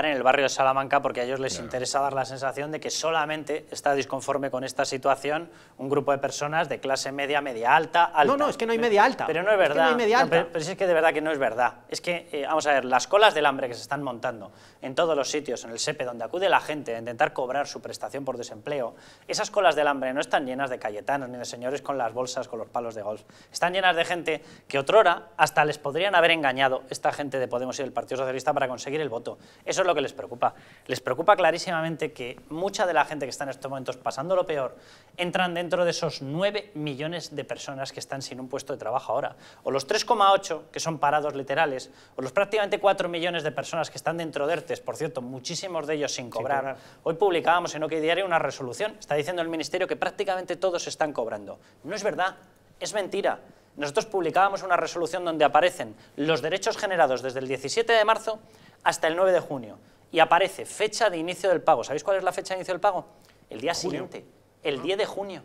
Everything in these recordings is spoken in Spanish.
en el barrio de Salamanca porque a ellos les interesa dar la sensación de que solamente está disconforme con esta situación un grupo de personas de clase media, media alta, alta. No, no, es que no hay media alta. Pero no es verdad. que no hay media alta. pero, es que de verdad que no es verdad. Es que, eh, vamos a ver, las colas del hambre que se están montando en todos los sitios, en el SEPE, e, donde acude la gente a intentar cobrar su prestación por desempleo, esas colas del hambre no están llenas de cayetanos ni de señores con las bolsas, con los palos de golf. Están llenas de gente que otrora hasta les podrían haber engañado esta gente de Podemos y del Partido Socialista para conseguir el voto. Eso lo que les preocupa. Les preocupa clarísimamente que mucha de la gente que está en estos momentos pasando lo peor entran dentro de esos 9 millones de personas que están sin un puesto de trabajo ahora. O los 3,8 que son parados literales, o los prácticamente 4 millones de personas que están dentro de ERTES, por cierto, muchísimos de ellos sin cobrar. Hoy publicábamos en OK Diario una resolución, está diciendo el Ministerio que prácticamente todos están cobrando. No es verdad, es mentira. Nosotros publicábamos una resolución donde aparecen los derechos generados desde el 17 de marzo hasta el 9 de junio y aparece fecha de inicio del pago. ¿Sabéis cuál es la fecha de inicio del pago? El día siguiente, el 10 de junio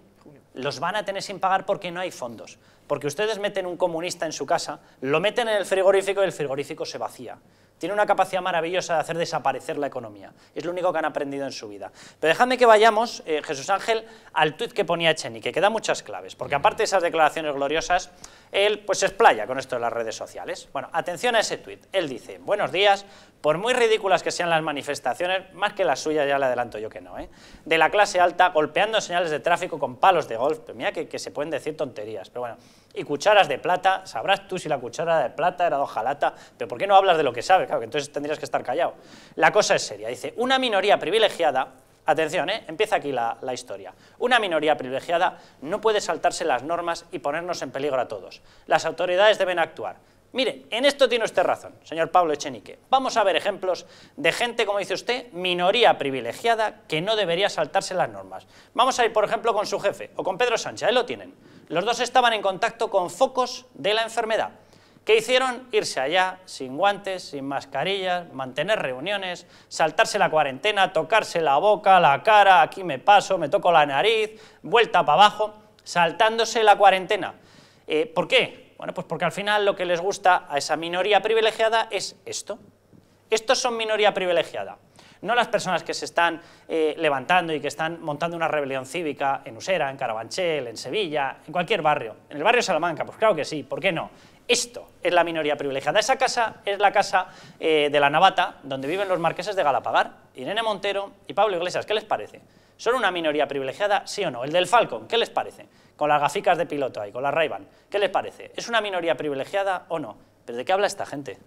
los van a tener sin pagar porque no hay fondos. Porque ustedes meten un comunista en su casa, lo meten en el frigorífico y el frigorífico se vacía. Tiene una capacidad maravillosa de hacer desaparecer la economía. Es lo único que han aprendido en su vida. Pero dejadme que vayamos, eh, Jesús Ángel, al tuit que ponía cheney que da muchas claves. Porque aparte de esas declaraciones gloriosas, él pues se explaya con esto de las redes sociales. Bueno, atención a ese tuit. Él dice, buenos días, por muy ridículas que sean las manifestaciones, más que las suyas ya le adelanto yo que no, ¿eh? de la clase alta golpeando señales de tráfico con palos de golf, mira que, se pueden decir tonterías, pero bueno, y cucharas de plata, sabrás tú si la cuchara de plata era de hojalata, pero ¿por qué no hablas de lo que sabes? Claro, que entonces tendrías que estar callado. La cosa es seria, dice, una minoría privilegiada Atención, ¿eh? empieza aquí la, la, historia. Una minoría privilegiada no puede saltarse las normas y ponernos en peligro a todos. Las autoridades deben actuar. Mire, en esto tiene usted razón, señor Pablo Echenique. Vamos a ver ejemplos de gente, como dice usted, minoría privilegiada que no debería saltarse las normas. Vamos a ir, por ejemplo, con su jefe o con Pedro Sánchez, ahí lo tienen. Los dos estaban en contacto con focos de la enfermedad. ¿Qué hicieron? Irse allá sin guantes, sin mascarillas, mantener reuniones, saltarse la cuarentena, tocarse la boca, la cara, aquí me paso, me toco la nariz, vuelta para abajo, saltándose la cuarentena. Eh, ¿Por qué? Bueno, pues porque al final lo que les gusta a esa minoría privilegiada es esto. Estos son minoría privilegiada no las personas que se están eh, levantando y que están montando una rebelión cívica en Usera, en Carabanchel, en Sevilla, en cualquier barrio. En el barrio Salamanca, pues claro que sí, ¿por qué no? Esto es la minoría privilegiada. Esa casa es la casa eh, de la Navata, donde viven los marqueses de Galapagar, Irene Montero y Pablo Iglesias. ¿Qué les parece? ¿Son una minoría privilegiada, sí o no? El del Falcon, ¿qué les parece? Con las gaficas de piloto ahí, con la ray ¿qué les parece? ¿Es una minoría privilegiada o no? ¿Pero de qué habla esta gente?